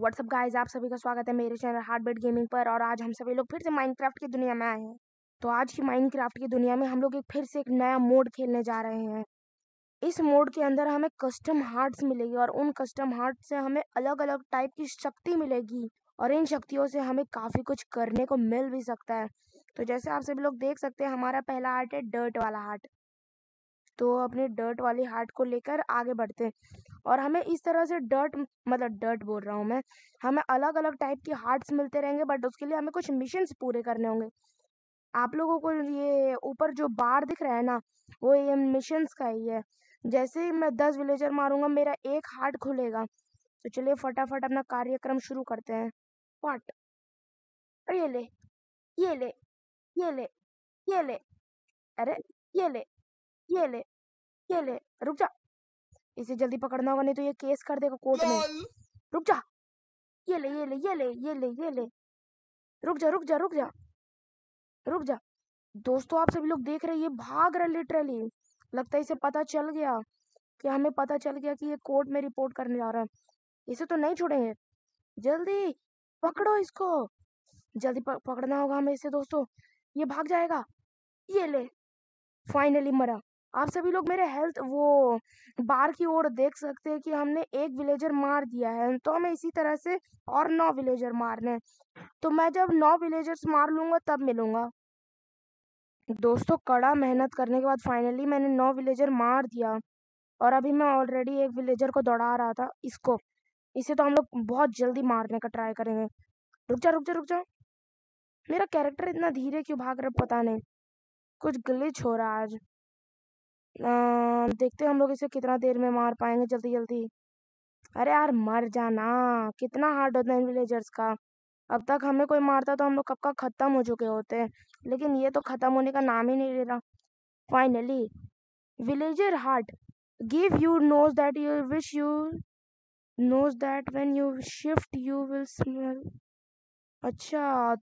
WhatsApp guys आप सभी का स्वागत है मेरे चैनल हार्ट बीट गेमिंग पर और आज हम सभी लोग फिर से माइनक्राफ्ट की दुनिया में आए हैं तो आज की माइनक्राफ्ट की दुनिया में हम लोग एक फिर से एक नया मोड खेलने जा रहे हैं इस मोड के अंदर हमें कस्टम हार्ट्स मिलेगी और उन कस्टम हार्ट से हमें अलग अलग टाइप की शक्ति मिलेगी और इन शक्तियों से हमें काफ़ी कुछ करने को मिल भी सकता है तो जैसे आप सभी लोग देख सकते हैं हमारा पहला हार्ट है डर्ट वाला हार्ट तो अपने डर्ट वाली हार्ट को लेकर आगे बढ़ते हैं और हमें इस तरह से डर्ट मतलब डर्ट बोल रहा हूँ मैं हमें अलग अलग टाइप के हार्ट्स मिलते रहेंगे बट उसके लिए हमें कुछ मिशन पूरे करने होंगे आप लोगों को ये ऊपर जो बाढ़ दिख रहा है ना वो ये मिशन्स का ही है जैसे ही मैं दस विलेजर मारूंगा मेरा एक हार्ट खुलेगा तो चलिए फटाफट अपना कार्यक्रम शुरू करते हैं वाट अरे ये ले ये ले ये ले ये ले अरे ये ले ये ले ये ले रुक जा इसे जल्दी पकड़ना होगा नहीं तो ये केस कर देगा कोर्ट में रुक जा ये ले ये ले ये ले ये ले ये ले रुक जा रुक जा रुक जा रुक जा दोस्तों आप सभी लोग देख रहे हैं ये भाग रहा लिटरली लगता है इसे पता चल गया कि हमें पता चल गया कि ये कोर्ट में रिपोर्ट करने जा रहा है इसे तो नहीं छोड़ेंगे जल्दी पकड़ो इसको जल्दी पकड़ना होगा हमें इसे दोस्तों ये भाग जाएगा ये ले फाइनली मरा आप सभी लोग मेरे हेल्थ वो बार की ओर देख सकते हैं कि हमने एक विलेजर मार दिया है तो हमें इसी तरह से और नौ विलेजर मारने तो मैं जब नौ विलेजर्स मार लूँगा तब मिलूँगा दोस्तों कड़ा मेहनत करने के बाद फाइनली मैंने नौ विलेजर मार दिया और अभी मैं ऑलरेडी एक विलेजर को दौड़ा रहा था इसको इसे तो हम लोग बहुत जल्दी मारने का ट्राई करेंगे रुक जा रुक जा रुक जा मेरा कैरेक्टर इतना धीरे क्यों भाग रहा पता नहीं कुछ गलिच हो रहा है आज देखते हैं हम लोग इसे कितना देर में मार पाएंगे जल्दी जल्दी अरे यार मर जाना कितना हार्ड होता है इन विलेजर्स का अब तक हमें कोई मारता तो हम लोग कब का ख़त्म हो चुके होते हैं लेकिन ये तो ख़त्म होने का नाम ही नहीं ले रहा finally villager heart give you knows that you wish you knows that when you shift you will smell अच्छा